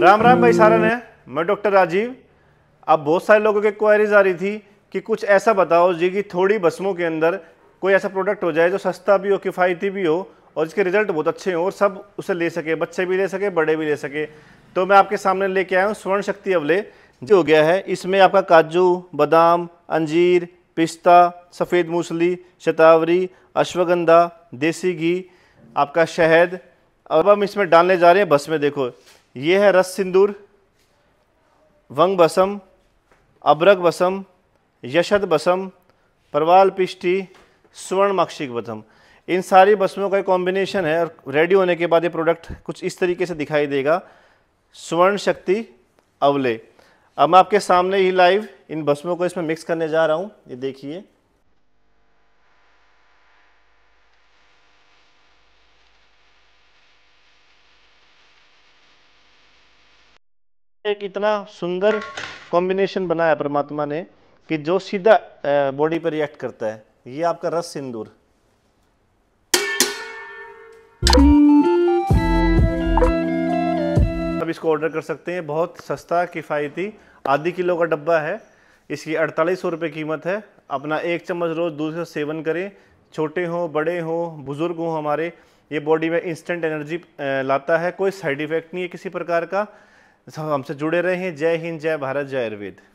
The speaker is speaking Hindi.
राम राम भाई सारा ने मैं डॉक्टर राजीव अब बहुत सारे लोगों की क्वायरीज आ रही थी कि कुछ ऐसा बताओ जी कि थोड़ी बसमों के अंदर कोई ऐसा प्रोडक्ट हो जाए जो सस्ता भी हो किफ़ायती भी हो और इसके रिजल्ट बहुत अच्छे हों और सब उसे ले सके बच्चे भी ले सके बड़े भी ले सके तो मैं आपके सामने लेके आया हूँ स्वर्ण शक्ति अवले जो हो गया है इसमें आपका काजू बादाम अंजीर पिस्ता सफ़ेद मूसली शतावरी अश्वगंधा देसी घी आपका शहद अब हम इसमें डालने जा रहे हैं बस में देखो ये है रस सिंदूर वंग बसम अब्रक बसम यशद बसम परवाल पिष्टी स्वर्ण मक्षिक बसम इन सारी बसमों का एक कॉम्बिनेशन है और रेडी होने के बाद ये प्रोडक्ट कुछ इस तरीके से दिखाई देगा स्वर्ण शक्ति अवले अब मैं आपके सामने ही लाइव इन बसमों को इसमें मिक्स करने जा रहा हूँ ये देखिए एक इतना सुंदर कॉम्बिनेशन बनाया परमात्मा ने कि जो सीधा बॉडी पर रिएक्ट करता है ये आपका रस सिंदूर अब इसको ऑर्डर कर सकते हैं बहुत सस्ता किफ़ायती आधी किलो का डब्बा है इसकी अड़तालीस सौ रुपये कीमत है अपना एक चम्मच रोज़ दूध का सेवन करें छोटे हों बड़े हों बुज़ुर्ग हों हमारे ये बॉडी में इंस्टेंट एनर्जी लाता है कोई साइड इफ़ेक्ट नहीं है किसी प्रकार का हमसे जुड़े रहें जय हिंद जय भारत जय आयुर्वेद